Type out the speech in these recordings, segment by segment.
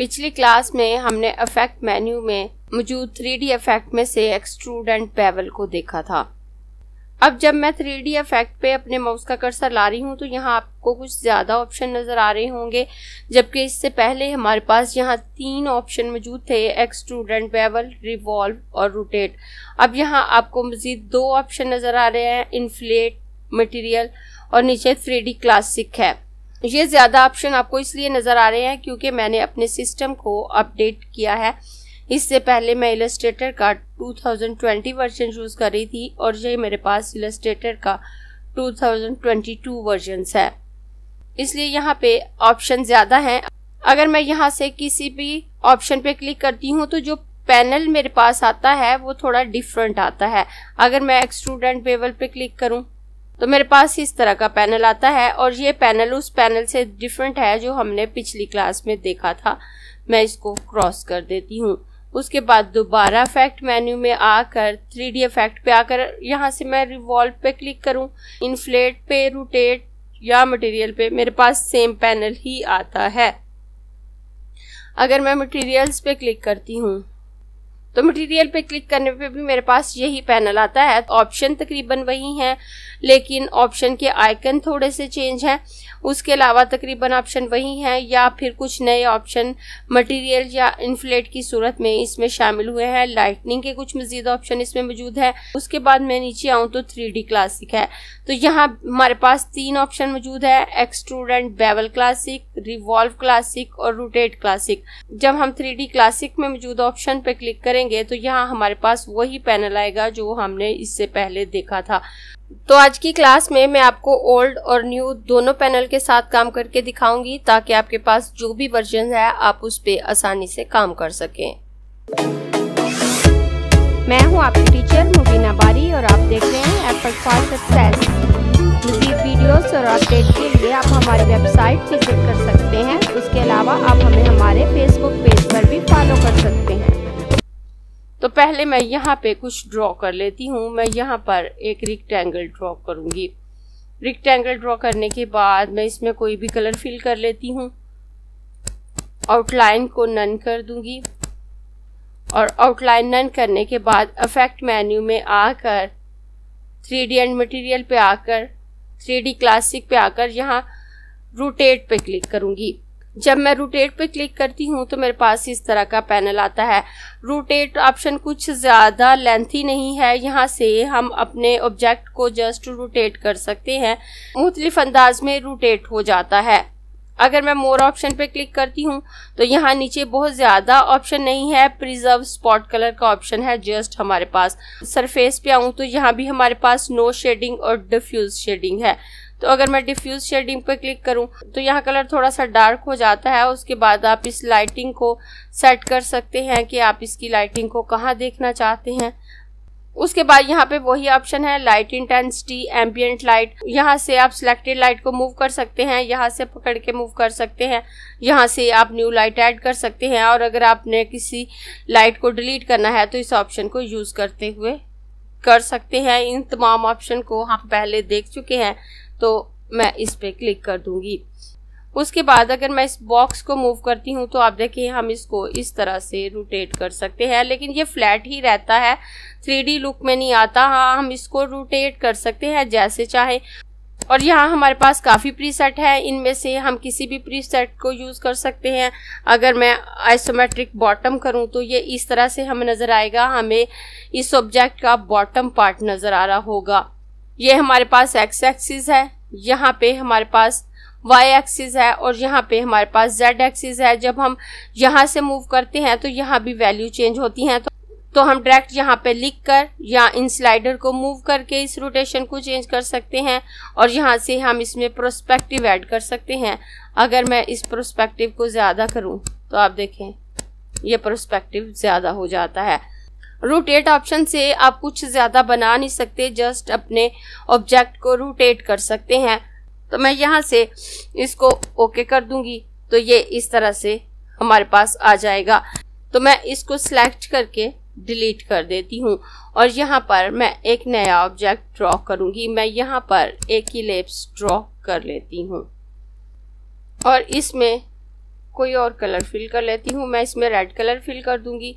पिछली क्लास में हमने अफेक्ट मेन्यू में मौजूद थ्री डी अफेक्ट में से एक्सट्रूडेंट एंड पेवल को देखा था अब जब मैं थ्री डी अफेक्ट पे अपने माउस का कर्सर ला रही हूँ तो यहाँ आपको कुछ ज़्यादा ऑप्शन नज़र आ रहे होंगे जबकि इससे पहले हमारे पास यहाँ तीन ऑप्शन मौजूद थे एक्सट्रूडेंट बेवल रिवॉल्व और रोटेट अब यहाँ आपको मज़ीद दो ऑप्शन नज़र आ रहे हैं इन्फ्लेट मटेरियल और नीचे थ्री डी क्लासिक है ये ज़्यादा ऑप्शन आपको इसलिए नज़र आ रहे हैं क्योंकि मैंने अपने सिस्टम को अपडेट किया है इससे पहले मैं इलस्ट्रेटर का 2020 वर्जन यूज़ कर रही थी और ये मेरे पास इलस्ट्रेटर का 2022 वर्जन्स है इसलिए यहाँ पे ऑप्शन ज़्यादा हैं अगर मैं यहाँ से किसी भी ऑप्शन पे क्लिक करती हूँ तो जो पैनल मेरे पास आता है वो थोड़ा डिफरेंट आता है अगर मैं स्टूडेंट लेवल पे क्लिक करूँ तो मेरे पास इस तरह का पैनल आता है और ये पैनल उस पैनल से डिफरेंट है जो हमने पिछली क्लास में देखा था मैं इसको क्रॉस कर देती हूँ उसके बाद दोबारा इफेक्ट मेन्यू में आकर थ्री डी इफेक्ट पे आकर यहाँ से मैं रिवॉल्व पे क्लिक करूँ इन्फ्लेट पे रोटेट या मटेरियल पे मेरे पास सेम पैनल ही आता है अगर मैं मटेरियल्स पे क्लिक करती हूँ तो मटेरियल पे क्लिक करने पे भी मेरे पास यही पैनल आता है ऑप्शन तकरीबन वही हैं लेकिन ऑप्शन के आइकन थोड़े से चेंज हैं उसके अलावा तकरीबन ऑप्शन वही हैं या फिर कुछ नए ऑप्शन मटेरियल या इन्फ्लेट की सूरत में इसमें शामिल हुए हैं लाइटनिंग के कुछ मजीद ऑप्शन इसमें मौजूद है उसके बाद मैं नीचे आऊँ तो थ्री क्लासिक है तो यहाँ हमारे पास तीन ऑप्शन मौजूद है extrude and bevel classic revolve classic और रोटेट क्लासिक जब हम थ्री क्लासिक में मौजूद ऑप्शन पर क्लिक करेंगे तो यहाँ हमारे पास वही पैनल आएगा जो हमने इससे पहले देखा था तो आज की क्लास में मैं आपको ओल्ड और न्यू दोनों पैनल के साथ काम करके दिखाऊंगी ताकि आपके पास जो भी वर्जन है आप उस पर आसानी से काम कर सकें मैं हूं आपकी टीचर मुबीना बारी और आप देख रहे हैं एप्पल फॉर सक्सेस मजीद वीडियोस और अपडेट के लिए आप हमारी वेबसाइट विजिट कर सकते हैं उसके अलावा आप हमें हमारे फेसबुक पेज पर भी फॉलो कर सकते हैं तो पहले मैं यहाँ पे कुछ ड्रॉ कर लेती हूँ मैं यहाँ पर एक रिक्टेंगल ड्रॉ करूँगी रिक्टेंगल ड्रॉ करने के बाद मैं इसमें कोई भी कलर फिल कर लेती हूँ आउटलाइन को नन कर दूँगी और आउटलाइन नन करने के बाद अफेक्ट मेन्यू में आकर थ्री डी एंड मटेरियल पे आकर थ्री डी क्लासिक पे आकर यहाँ रोटेट पे क्लिक करूँगी जब मैं रोटेट पे क्लिक करती हूँ तो मेरे पास इस तरह का पैनल आता है रोटेट ऑप्शन कुछ ज़्यादा लेंथी नहीं है यहाँ से हम अपने ऑब्जेक्ट को जस्ट रोटेट कर सकते हैं मुख्तलिफ अंदाज में रोटेट हो जाता है अगर मैं मोर ऑप्शन पे क्लिक करती हूँ तो यहाँ नीचे बहुत ज़्यादा ऑप्शन नहीं है प्रिजर्व स्पॉट कलर का ऑप्शन है जस्ट हमारे पास सरफेस पे आऊँ तो यहाँ भी हमारे पास नो शेडिंग और डिफ्यूज शेडिंग है तो अगर मैं डिफ्यूज शेडिंग पे क्लिक करूँ तो यहाँ कलर थोड़ा सा डार्क हो जाता है उसके बाद आप इस लाइटिंग को सेट कर सकते हैं कि आप इसकी लाइटिंग को कहाँ देखना चाहते हैं उसके बाद यहाँ पे वही ऑप्शन है लाइट इंटेंसिटी एम्बियंट लाइट यहाँ से आप सिलेक्टेड लाइट को मूव कर सकते हैं यहाँ से पकड़ के मूव कर सकते हैं यहाँ से आप न्यू लाइट ऐड कर सकते हैं और अगर आपने किसी लाइट को डिलीट करना है तो इस ऑप्शन को यूज़ करते हुए कर सकते हैं इन तमाम ऑप्शन को हम पहले देख चुके हैं तो मैं इस पर क्लिक कर दूंगी उसके बाद अगर मैं इस बॉक्स को मूव करती हूँ तो आप देखिए हम इसको इस तरह से रोटेट कर सकते हैं लेकिन ये फ्लैट ही रहता है थ्री लुक में नहीं आता हाँ हम इसको रोटेट कर सकते हैं जैसे चाहे और यहाँ हमारे पास काफ़ी प्रीसेट है इनमें से हम किसी भी प्रीसेट को यूज़ कर सकते हैं अगर मैं आइसोमेट्रिक बॉटम करूँ तो ये इस तरह से हमें नज़र आएगा हमें इस ऑब्जेक्ट का बॉटम पार्ट नज़र आ रहा होगा ये हमारे पास एक्स एक्सिस है यहाँ पे हमारे पास वाई एक्सिस है और यहाँ पे हमारे पास जेड एक्सिस है जब हम यहाँ से मूव करते हैं तो यहाँ भी वैल्यू चेंज होती हैं तो तो हम डायरेक्ट यहाँ पे लिख कर या इन स्लाइडर को मूव करके इस रोटेशन को चेंज कर सकते हैं और यहाँ से हम इसमें प्रोस्पेक्टिव ऐड कर सकते हैं अगर मैं इस प्रोस्पेक्टिव को ज़्यादा करूँ तो आप देखें ये प्रोस्पेक्टिव ज़्यादा हो जाता है रोटेट ऑप्शन से आप कुछ ज़्यादा बना नहीं सकते जस्ट अपने ऑब्जेक्ट को रोटेट कर सकते हैं तो मैं यहाँ से इसको ओके कर दूंगी तो ये इस तरह से हमारे पास आ जाएगा तो मैं इसको सिलेक्ट करके डिलीट कर देती हूँ और यहाँ पर मैं एक नया ऑब्जेक्ट ड्रॉ करूँगी मैं यहाँ पर एक ही लेप्स ड्रॉ कर लेती हूँ और इसमें कोई और कलर फिल कर लेती हूँ मैं इसमें रेड कलर फिल कर दूंगी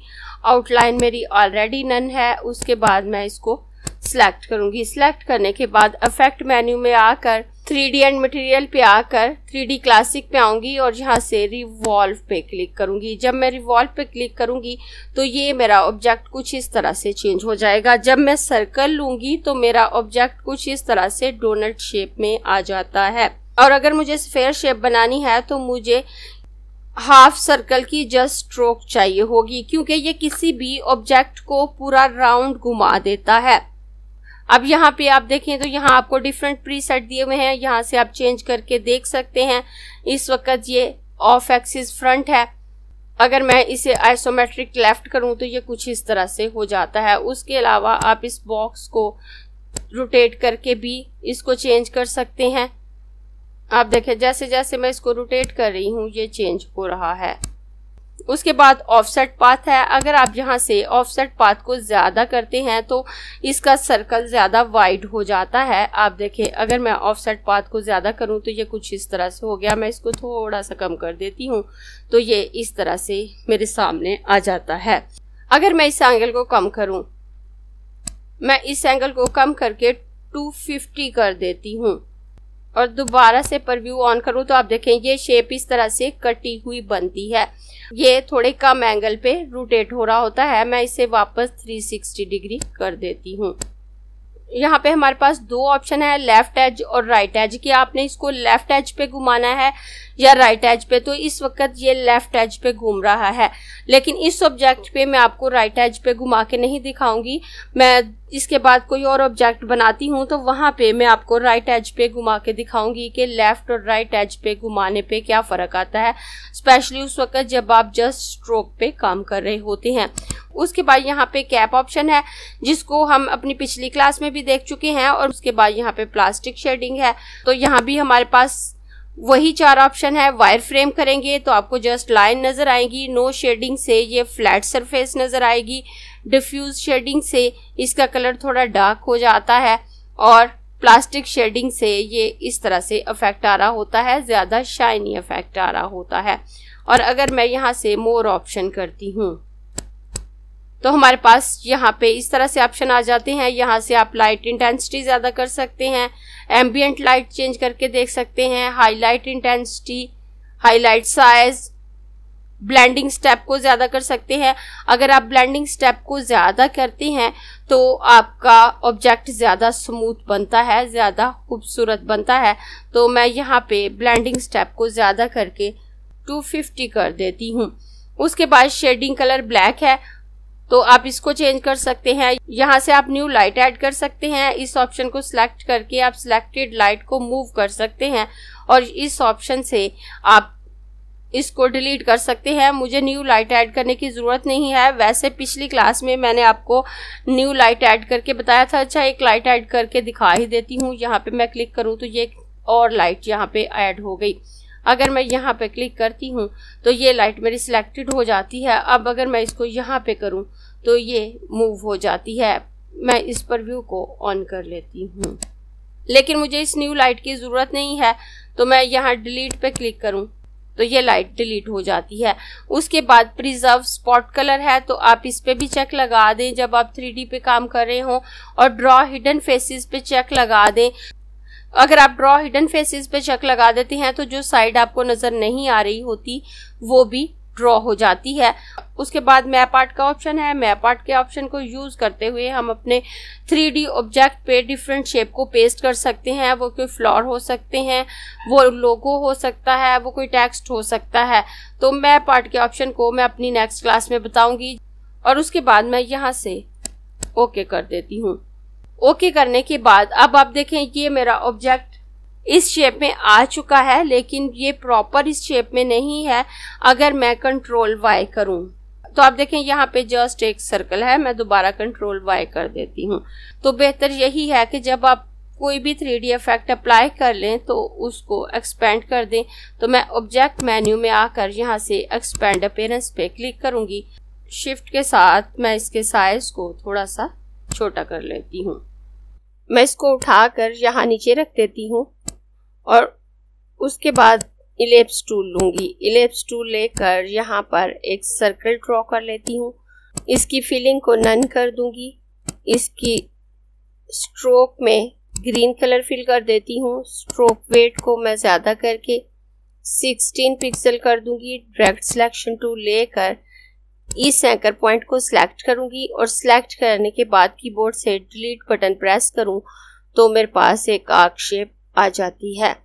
आउटलाइन मेरी ऑलरेडी नन है उसके बाद मैं इसको सिलेक्ट करूंगी सिलेक्ट करने के बाद अफेक्ट मेन्यू में आकर थ्री डी एंड मटेरियल पे आकर थ्री डी क्लासिक पे आऊंगी और यहाँ से रिवॉल्व पे क्लिक करूंगी जब मैं रिवॉल्व पे क्लिक करूंगी तो ये मेरा ऑब्जेक्ट कुछ इस तरह से चेंज हो जाएगा जब मैं सर्कल लूंगी तो मेरा ऑब्जेक्ट कुछ इस तरह से डोनट शेप में आ जाता है और अगर मुझे स्फेयर शेप बनानी है तो मुझे हाफ सर्कल की जस्ट स्ट्रोक चाहिए होगी क्योंकि ये किसी भी ऑब्जेक्ट को पूरा राउंड घुमा देता है अब यहाँ पे आप देखें तो यहाँ आपको डिफरेंट प्रीसेट दिए हुए हैं यहाँ से आप चेंज करके देख सकते हैं इस वक्त ये ऑफ एक्सिस फ्रंट है अगर मैं इसे आइसोमेट्रिक लेफ्ट करूं तो ये कुछ इस तरह से हो जाता है उसके अलावा आप इस बॉक्स को रोटेट करके भी इसको चेंज कर सकते हैं आप देखें जैसे जैसे मैं इसको रोटेट कर रही हूँ ये चेंज हो रहा है उसके बाद ऑफसेट पाथ है अगर आप यहाँ से ऑफसेट पाथ को ज़्यादा करते हैं तो इसका सर्कल ज़्यादा वाइड हो जाता है आप देखें अगर मैं ऑफसेट पाथ को ज़्यादा करूँ तो ये कुछ इस तरह से हो गया मैं इसको थोड़ा सा कम कर देती हूँ तो ये इस तरह से मेरे सामने आ जाता है अगर मैं इस एंगल को कम करूँ मैं इस एंगल को कम करके टू कर देती हूँ और दोबारा से परव्यू ऑन करूँ तो आप देखें ये शेप इस तरह से कटी हुई बनती है ये थोड़े कम एंगल पे रोटेट हो रहा होता है मैं इसे वापस 360 डिग्री कर देती हूँ यहाँ पे हमारे पास दो ऑप्शन है लेफ्ट एज और राइट एज कि आपने इसको लेफ्ट एज पे घुमाना है या राइट एज पे तो इस वक्त ये लेफ्ट एज पे घूम रहा है लेकिन इस ऑब्जेक्ट पे मैं आपको राइट एज पे घुमा के नहीं दिखाऊंगी मैं इसके बाद कोई और ऑब्जेक्ट बनाती हूँ तो वहां पे मैं आपको राइट एज पे घुमा के दिखाऊंगी कि लेफ्ट और राइट एज पे घुमाने पे क्या फर्क आता है स्पेशली उस वक्त जब आप जस्ट स्ट्रोक पे काम कर रहे होते हैं उसके बाद यहाँ पे कैप ऑप्शन है जिसको हम अपनी पिछली क्लास में भी देख चुके हैं और उसके बाद यहाँ पे प्लास्टिक शेडिंग है तो यहाँ भी हमारे पास वही चार ऑप्शन है वायर फ्रेम करेंगे तो आपको जस्ट लाइन नज़र आएगी नो शेडिंग से ये फ्लैट सरफेस नज़र आएगी डिफ्यूज शेडिंग से इसका कलर थोड़ा डार्क हो जाता है और प्लास्टिक शेडिंग से ये इस तरह से इफेक्ट आ रहा होता है ज़्यादा शाइनी इफेक्ट आ रहा होता है और अगर मैं यहाँ से मोर ऑप्शन करती हूँ तो हमारे पास यहाँ पे इस तरह से ऑप्शन आ जाते हैं यहाँ से आप लाइट इंटेंसिटी ज़्यादा कर सकते हैं एम्बियंट लाइट चेंज करके देख सकते हैं highlight intensity highlight size blending step को ज़्यादा कर सकते हैं अगर आप ब्लेंडिंग स्टेप को ज़्यादा करते हैं तो आपका ऑब्जेक्ट ज़्यादा स्मूथ बनता है ज़्यादा खूबसूरत बनता है तो मैं यहाँ पे ब्लेंडिंग स्टेप को ज़्यादा करके 250 कर देती हूँ उसके बाद शेडिंग कलर ब्लैक है तो आप इसको चेंज कर सकते हैं यहाँ से आप न्यू लाइट ऐड कर सकते हैं इस ऑप्शन को सिलेक्ट करके आप सिलेक्टेड लाइट को मूव कर सकते हैं और इस ऑप्शन से आप इसको डिलीट कर सकते हैं मुझे न्यू लाइट ऐड करने की ज़रूरत नहीं है वैसे पिछली क्लास में मैंने आपको न्यू लाइट ऐड करके बताया था अच्छा एक लाइट ऐड करके दिखा ही देती हूँ यहाँ पे मैं क्लिक करूँ तो ये और लाइट यहाँ पे ऐड हो गई अगर मैं यहाँ पे क्लिक करती हूँ तो ये लाइट मेरी सिलेक्टेड हो जाती है अब अगर मैं इसको यहाँ पे करूँ तो ये मूव हो जाती है मैं इस पर व्यू को ऑन कर लेती हूँ लेकिन मुझे इस न्यू लाइट की ज़रूरत नहीं है तो मैं यहाँ डिलीट पे क्लिक करूँ तो ये लाइट डिलीट हो जाती है उसके बाद प्रिजर्व स्पॉट कलर है तो आप इस पे भी चेक लगा दें जब आप 3D पे काम कर रहे हो और ड्रॉ हिडन फेसेस पे चेक लगा दें अगर आप ड्रॉ हिडन फेसेस पे चक लगा देते हैं तो जो साइड आपको नज़र नहीं आ रही होती वो भी ड्रॉ हो जाती है उसके बाद मैप आर्ट का ऑप्शन है मैप आर्ट के ऑप्शन को यूज़ करते हुए हम अपने 3D ऑब्जेक्ट पे डिफरेंट शेप को पेस्ट कर सकते हैं वो कोई फ्लोर हो सकते हैं वो लोगो हो सकता है वो कोई टेक्स्ट हो सकता है तो मैप आर्ट के ऑप्शन को मैं अपनी नेक्स्ट क्लास में बताऊंगी और उसके बाद मैं यहाँ से ओके कर देती हूँ ओके करने के बाद अब आप देखें ये मेरा ऑब्जेक्ट इस शेप में आ चुका है लेकिन ये प्रॉपर इस शेप में नहीं है अगर मैं कंट्रोल वाई करूं तो आप देखें यहाँ पे जस्ट एक सर्कल है मैं दोबारा कंट्रोल वाई कर देती हूँ तो बेहतर यही है कि जब आप कोई भी थ्री डी इफेक्ट अप्लाई कर लें तो उसको एक्सपेंड कर दें तो मैं ऑब्जेक्ट मेन्यू में आकर यहाँ से एक्सपेंड अपेयरेंस पे क्लिक करूंगी शिफ्ट के साथ मैं इसके साइज को थोड़ा सा छोटा कर लेती हूँ मैं इसको उठा कर यहाँ नीचे रख देती हूँ और उसके बाद इलेप्स टूल लूँगी इलेप्स टूल लेकर यहाँ पर एक सर्कल ड्रॉ कर लेती हूँ इसकी फिलिंग को नन कर दूँगी इसकी स्ट्रोक में ग्रीन कलर फिल कर देती हूँ स्ट्रोक वेट को मैं ज़्यादा करके 16 पिक्सल कर दूंगी डायरेक्ट सिलेक्शन टूल लेकर इस एंकर पॉइंट को सिलेक्ट करूंगी और सिलेक्ट करने के बाद कीबोर्ड से डिलीट बटन प्रेस करूं तो मेरे पास एक आर्क शेप आ जाती है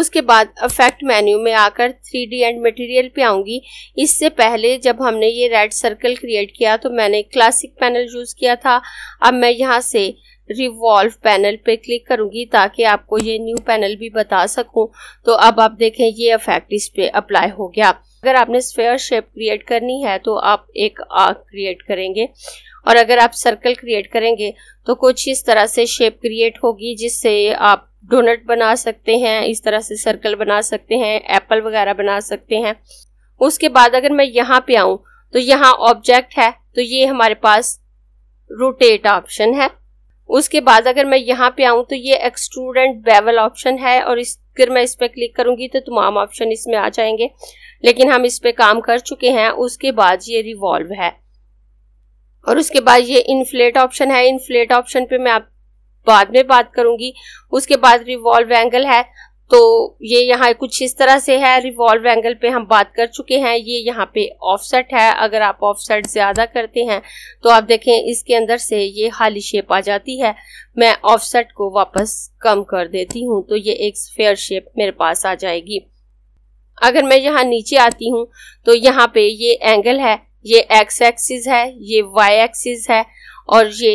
उसके बाद अफेक्ट मेन्यू में आकर थ्री डी एंड मटेरियल पे आऊंगी इससे पहले जब हमने ये रेड सर्कल क्रिएट किया तो मैंने क्लासिक पैनल यूज़ किया था अब मैं यहाँ से रिवॉल्व पैनल पे क्लिक करूंगी ताकि आपको ये न्यू पैनल भी बता सकूं तो अब आप देखें ये अफेक्ट इस पे अप्लाई हो गया अगर आपने स्फेयर शेप क्रिएट करनी है तो आप एक आर्क क्रिएट करेंगे और अगर आप सर्कल क्रिएट करेंगे तो कुछ इस तरह से शेप क्रिएट होगी जिससे आप डोनट बना सकते हैं इस तरह से सर्कल बना सकते हैं एप्पल वगैरह बना सकते हैं उसके बाद अगर मैं यहाँ पे आऊँ तो यहाँ ऑब्जेक्ट है तो ये हमारे पास रोटेट ऑप्शन है उसके बाद अगर मैं यहाँ पे आऊँ तो ये एक्सट्रूडेंट बेवल ऑप्शन है और इस अगर मैं इस पर क्लिक करूंगी तो तमाम ऑप्शन इसमें आ जाएंगे लेकिन हम इस पे काम कर चुके हैं उसके बाद ये रिवॉल्व है और उसके बाद ये इन्फ्लेट ऑप्शन है इन्फ्लेट ऑप्शन पे मैं आप बाद में बात करूंगी उसके बाद रिवॉल्व एंगल है तो ये यहाँ कुछ इस तरह से है रिवॉल्व एंगल पे हम बात कर चुके हैं ये यहाँ पे ऑफसेट है अगर आप ऑफसेट ज़्यादा करते हैं तो आप देखें इसके अंदर से ये खाली शेप आ जाती है मैं ऑफसेट को वापस कम कर देती हूँ तो ये एक फेयर शेप मेरे पास आ जाएगी अगर मैं यहाँ नीचे आती हूँ तो यहाँ पे ये एंगल है ये एक्स एक्सिस है ये वाई एक्सिस है और ये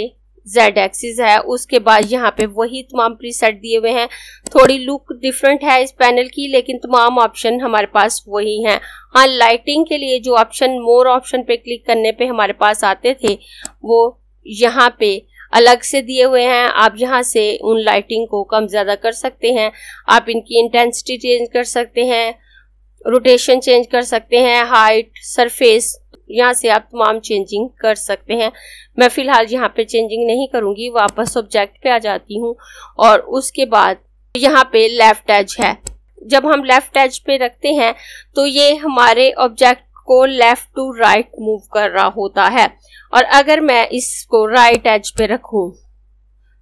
जेड एक्सिस है उसके बाद यहाँ पे वही तमाम प्रीसेट दिए हुए हैं थोड़ी लुक डिफरेंट है इस पैनल की लेकिन तमाम ऑप्शन हमारे पास वही हैं हाँ लाइटिंग के लिए जो ऑप्शन मोर ऑप्शन पे क्लिक करने पे हमारे पास आते थे वो यहाँ पे अलग से दिए हुए हैं आप यहाँ से उन लाइटिंग को कम ज़्यादा कर सकते हैं आप इनकी इंटेंसिटी चेंज कर सकते हैं रोटेशन चेंज कर सकते हैं हाइट सरफेस यहाँ से आप तमाम चेंजिंग कर सकते हैं मैं फ़िलहाल यहाँ पे चेंजिंग नहीं करूँगी वापस ऑब्जेक्ट पे आ जाती हूँ और उसके बाद यहाँ पे लेफ़्ट एज है जब हम लेफ़्ट एज पे रखते हैं तो ये हमारे ऑब्जेक्ट को लेफ़्ट टू राइट मूव कर रहा होता है और अगर मैं इसको राइट right एज पे रखूँ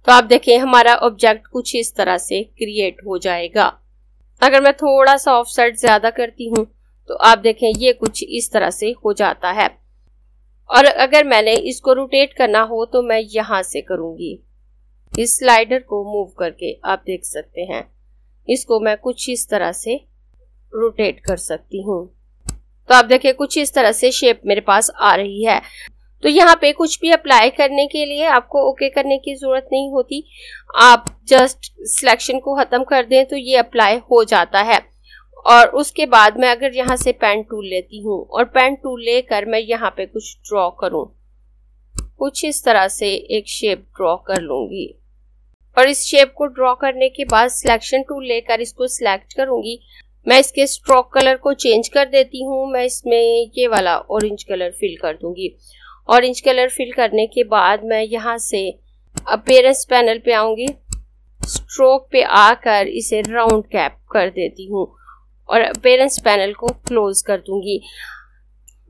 तो आप देखें हमारा ऑब्जेक्ट कुछ इस तरह से क्रिएट हो जाएगा अगर मैं थोड़ा सा ऑफ साइड ज़्यादा करती हूँ तो आप देखें ये कुछ इस तरह से हो जाता है और अगर मैंने इसको रोटेट करना हो तो मैं यहाँ से करूंगी इस स्लाइडर को मूव करके आप देख सकते हैं इसको मैं कुछ इस तरह से रोटेट कर सकती हूँ तो आप देखिए कुछ इस तरह से शेप मेरे पास आ रही है तो यहाँ पे कुछ भी अप्लाई करने के लिए आपको ओके करने की ज़रूरत नहीं होती आप जस्ट सिलेक्शन को ख़त्म कर दें तो ये अप्लाई हो जाता है और उसके बाद मैं अगर यहाँ से पेन टूल लेती हूँ और पेन टूल लेकर मैं यहाँ पे कुछ ड्रॉ करूँ कुछ इस तरह से एक शेप ड्रॉ कर लूँगी और इस शेप को ड्रॉ करने के बाद सिलेक्शन टूल लेकर इसको सिलेक्ट करूँगी मैं इसके स्ट्रोक कलर को चेंज कर देती हूँ मैं इसमें ये वाला ऑरेंज कलर फिल कर दूंगी ऑरेंज कलर फिल करने के बाद मैं यहाँ से अपेयरेंस पैनल पे आऊंगी स्ट्रोक पे आकर इसे राउंड कैप कर देती हूँ और अपेयरेंस पैनल को क्लोज कर दूंगी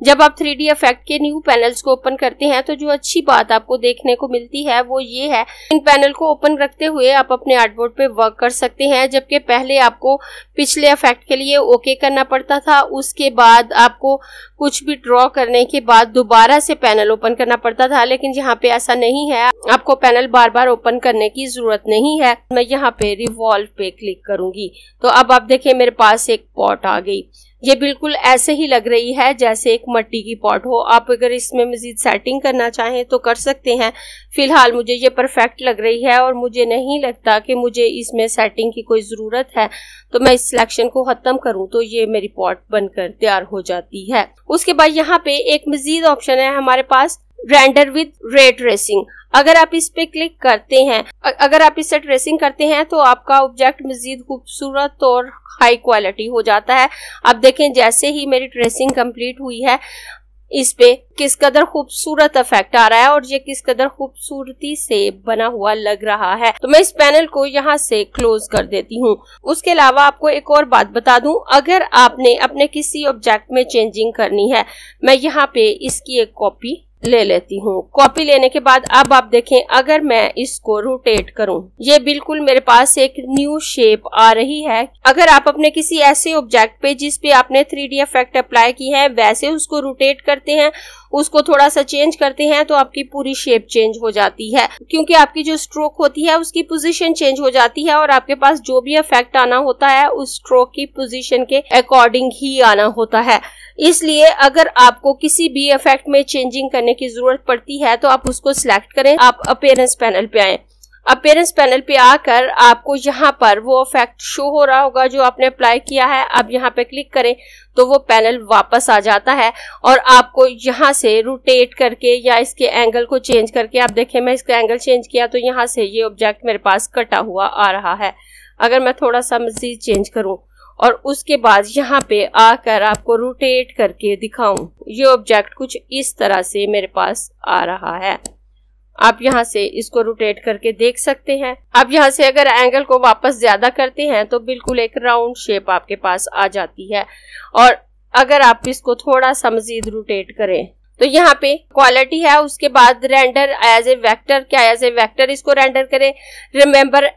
जब आप थ्री डी इफेक्ट के न्यू पैनल्स को ओपन करते हैं तो जो अच्छी बात आपको देखने को मिलती है वो ये है इन पैनल को ओपन रखते हुए आप अपने आर्टबोर्ड पे वर्क कर सकते हैं जबकि पहले आपको पिछले इफेक्ट के लिए ओके करना पड़ता था उसके बाद आपको कुछ भी ड्रॉ करने के बाद दोबारा से पैनल ओपन करना पड़ता था लेकिन यहाँ पे ऐसा नहीं है आपको पैनल बार बार ओपन करने की जरूरत नहीं है मैं यहाँ पे रिवॉल्व पे क्लिक करूंगी तो अब आप देखिये मेरे पास एक पॉट आ गई ये बिल्कुल ऐसे ही लग रही है जैसे एक मट्टी की पॉट हो आप अगर इसमें मज़ीद सेटिंग करना चाहें तो कर सकते हैं फ़िलहाल मुझे ये परफेक्ट लग रही है और मुझे नहीं लगता कि मुझे इसमें सेटिंग की कोई ज़रूरत है तो मैं इस सिलेक्शन को ख़त्म करूँ तो ये मेरी पॉट बनकर तैयार हो जाती है उसके बाद यहाँ पे एक मज़ीद ऑप्शन है हमारे पास रेंडर विद रे ट्रेसिंग अगर आप इस पे क्लिक करते हैं अगर आप इससे ट्रेसिंग करते हैं तो आपका ऑब्जेक्ट मजीद खूबसूरत और हाई क्वालिटी हो जाता है आप देखें जैसे ही मेरी ट्रेसिंग कंप्लीट हुई है इस पे किस कदर खूबसूरत इफेक्ट आ रहा है और ये किस कदर खूबसूरती से बना हुआ लग रहा है तो मैं इस पैनल को यहाँ से क्लोज कर देती हूँ उसके अलावा आपको एक और बात बता दूं अगर आपने अपने किसी ऑब्जेक्ट में चेंजिंग करनी है मैं यहाँ पे इसकी एक कॉपी ले लेती हूँ कॉपी लेने के बाद अब आप देखें अगर मैं इसको रोटेट करूँ ये बिल्कुल मेरे पास एक न्यू शेप आ रही है अगर आप अपने किसी ऐसे ऑब्जेक्ट पे जिस पे आपने थ्री डी इफेक्ट अप्लाई की है वैसे उसको रोटेट करते हैं उसको थोड़ा सा चेंज करते हैं तो आपकी पूरी शेप चेंज हो जाती है क्योंकि आपकी जो स्ट्रोक होती है उसकी पोजीशन चेंज हो जाती है और आपके पास जो भी इफेक्ट आना होता है उस स्ट्रोक की पोजीशन के अकॉर्डिंग ही आना होता है इसलिए अगर आपको किसी भी इफेक्ट में चेंजिंग करने की जरूरत पड़ती है तो आप उसको सिलेक्ट करें आप अपेयरेंस पैनल पे आए अपेयरेंस पैनल पे आकर आपको यहाँ पर वो इफेक्ट शो हो रहा होगा जो आपने अप्लाई किया है आप यहाँ पे क्लिक करें तो वो पैनल वापस आ जाता है और आपको यहाँ से रोटेट करके या इसके एंगल को चेंज करके आप देखें मैं इसका एंगल चेंज किया तो यहाँ से ये ऑब्जेक्ट मेरे पास कटा हुआ आ रहा है अगर मैं थोड़ा सा मजीद चेंज करूँ और उसके बाद यहाँ पे आकर आपको रोटेट करके दिखाऊं ये ऑब्जेक्ट कुछ इस तरह से मेरे पास आ रहा है आप यहाँ से इसको रोटेट करके देख सकते हैं आप यहाँ से अगर एंगल को वापस ज्यादा करते हैं तो बिल्कुल एक राउंड शेप आपके पास आ जाती है और अगर आप इसको थोड़ा सा मजीद रोटेट करें तो यहाँ पे क्वालिटी है उसके बाद रेंडर एज ए वैक्टर क्या एज ए वैक्टर इसको रेंडर करें remember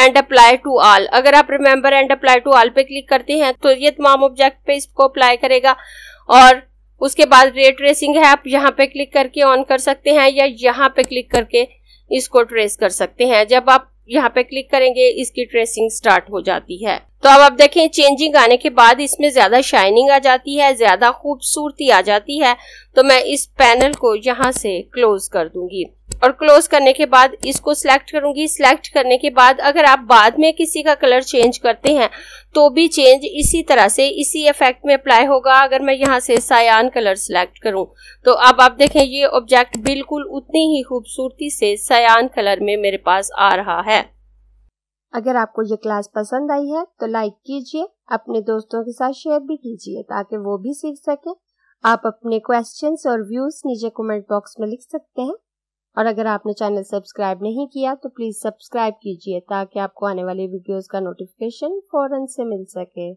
and apply to all अगर आप remember and apply to all पे क्लिक करते हैं तो ये तमाम ऑब्जेक्ट पे इसको अप्लाई करेगा और उसके बाद रे ट्रेसिंग है आप यहाँ पे क्लिक करके ऑन कर सकते हैं या यहाँ पे क्लिक करके इसको ट्रेस कर सकते हैं जब आप यहाँ पे क्लिक करेंगे इसकी ट्रेसिंग स्टार्ट हो जाती है तो अब आप देखें चेंजिंग आने के बाद इसमें ज्यादा शाइनिंग आ जाती है ज्यादा खूबसूरती आ जाती है तो मैं इस पैनल को यहाँ से क्लोज कर दूंगी और क्लोज करने के बाद इसको सिलेक्ट करूंगी सिलेक्ट करने के बाद अगर आप बाद में किसी का कलर चेंज करते हैं तो भी चेंज इसी तरह से इसी इफेक्ट में अप्लाई होगा अगर मैं यहाँ से सायान कलर सिलेक्ट करूँ तो अब आप देखें ये ऑब्जेक्ट बिल्कुल उतनी ही खूबसूरती से सयान कलर में मेरे पास आ रहा है अगर आपको ये क्लास पसंद आई है तो लाइक कीजिए अपने दोस्तों के साथ शेयर भी कीजिए ताकि वो भी सीख सके आप अपने क्वेश्चंस और व्यूज नीचे कमेंट बॉक्स में लिख सकते हैं और अगर आपने चैनल सब्सक्राइब नहीं किया तो प्लीज़ सब्सक्राइब कीजिए ताकि आपको आने वाली वीडियोस का नोटिफिकेशन फ़ौरन से मिल सके